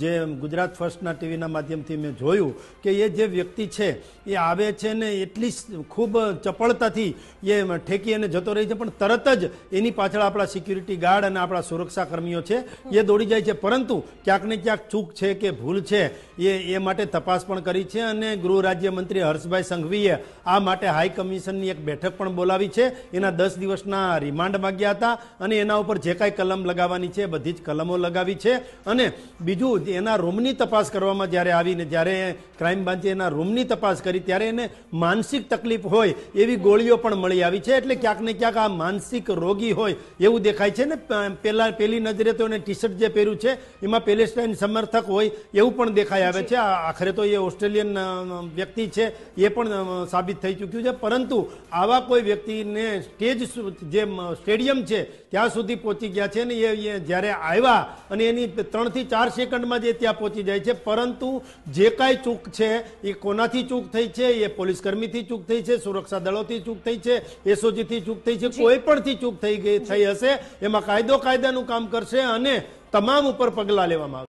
જે ગુજરાત ફર્સ્ટના ટીવીના માધ્યમથી મેં જોયું કે એ જે વ્યક્તિ છે એ આવે છે ને એટલી ખૂબ ચપળતાથી એ ઠેકી અને જતો રહે છે પણ તરત જ એની પાછળ આપણા સિક્યુરિટી ગાર્ડ અને આપણા સુરક્ષાકર્મીઓ છે એ દોડી જાય છે પરંતુ ક્યાંક ને ક્યાંક ચૂક છે કે ભૂલ છે એ એ માટે તપાસ પણ કરી છે અને ગૃહ રાજ્યમંત્રી હર્ષભાઈ સંઘવીએ આ માટે હાઈ કમિશનની એક બેઠક પણ બોલાવી છે એના દસ દિવસના રિમાન્ડ માગ્યા હતા અને એના ઉપર જે કાંઈ કલમ લગાવવાની છે બધી જ કલમો લગાવી છે અને બીજું બ્રાન્ચ એના રૂમની તપાસ કરવામાં જ્યારે આવીને જ્યારે ક્રાઇમ બ્રાંચે એના રૂમની તપાસ કરી ત્યારે એને માનસિક તકલીફ હોય એવી ગોળીઓ પણ મળી આવી છે એટલે ક્યાંક ને ક્યાંક આ માનસિક રોગી હોય એવું દેખાય છે ને પહેલાં પહેલી નજરે તો એને ટી શર્ટ જે પહેર્યું છે એમાં પેલેસ્ટાઇન સમર્થક હોય એવું પણ દેખાઈ આવે છે આખરે તો એ ઓસ્ટ્રેલિયન વ્યક્તિ છે એ પણ સાબિત થઈ ચૂક્યું છે પરંતુ આવા કોઈ વ્યક્તિને સ્ટેજ જે સ્ટેડિયમ છે ત્યાં સુધી પહોંચી ગયા છે ને એ જ્યારે આવ્યા અને એની ત્રણથી ચાર સેકન્ડમાં ટીમમાં જે ત્યાં પહોંચી જાય છે પરંતુ જે કાંઈ ચૂક છે એ કોનાથી ચૂક થઈ છે એ પોલીસ કર્મીથી ચૂક થઈ છે સુરક્ષા દળોથી ચૂક થઈ છે એસઓજીથી ચૂક થઈ છે કોઈ પણથી ચૂક થઈ ગઈ થઈ હશે એમાં કાયદો કાયદાનું કામ કરશે અને તમામ ઉપર પગલાં લેવામાં આવશે